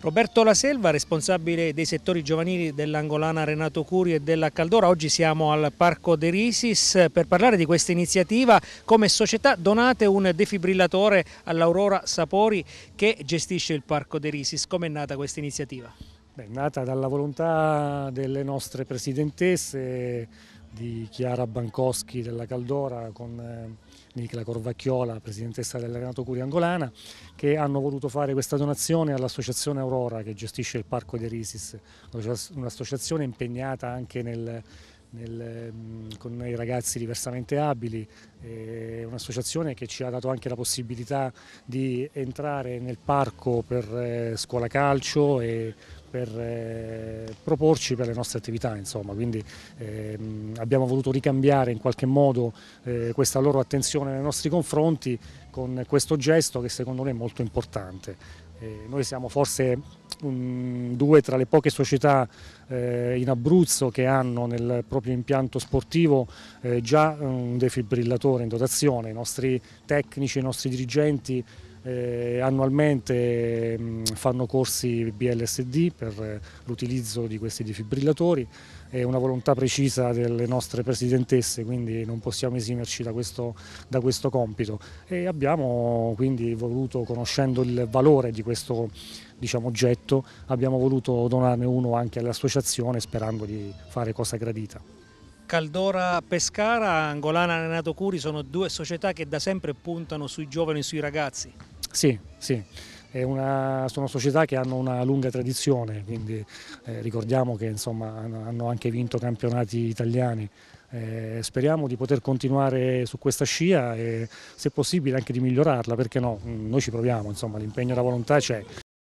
Roberto La Selva, responsabile dei settori giovanili dell'Angolana Renato Curi e della Caldora. Oggi siamo al Parco De Risis per parlare di questa iniziativa. Come società donate un defibrillatore all'Aurora Sapori che gestisce il Parco De Risis. Come è nata questa iniziativa? È nata dalla volontà delle nostre presidentesse di Chiara Bancoschi della Caldora con eh, Nicola Corvacchiola, presidentessa della Renato Curi Angolana, che hanno voluto fare questa donazione all'associazione Aurora che gestisce il Parco di Risis, un'associazione impegnata anche nel, nel, mm, con i ragazzi diversamente abili, un'associazione che ci ha dato anche la possibilità di entrare nel parco per eh, scuola calcio e per eh, proporci per le nostre attività. Insomma. Quindi ehm, abbiamo voluto ricambiare in qualche modo eh, questa loro attenzione nei nostri confronti con questo gesto che secondo me è molto importante. Eh, noi siamo forse um, due tra le poche società eh, in Abruzzo che hanno nel proprio impianto sportivo eh, già mm, un defibrillatore in dotazione, i nostri tecnici, i nostri dirigenti eh, annualmente mh, mm, fanno corsi BLSD per eh, l'utilizzo di questi defibrillatori, è una volontà precisa delle nostre presidentesse, quindi non possiamo esimerci da questo, da questo compito e abbiamo quindi voluto, conoscendo il valore di questo diciamo, oggetto, abbiamo voluto donarne uno anche all'associazione sperando di fare cosa gradita. Caldora Pescara, Angolana Renato Curi sono due società che da sempre puntano sui giovani e sui ragazzi. Sì, sì. Una, sono società che hanno una lunga tradizione, quindi eh, ricordiamo che insomma, hanno anche vinto campionati italiani. Eh, speriamo di poter continuare su questa scia e se possibile anche di migliorarla, perché no, mm, noi ci proviamo, l'impegno e la volontà c'è,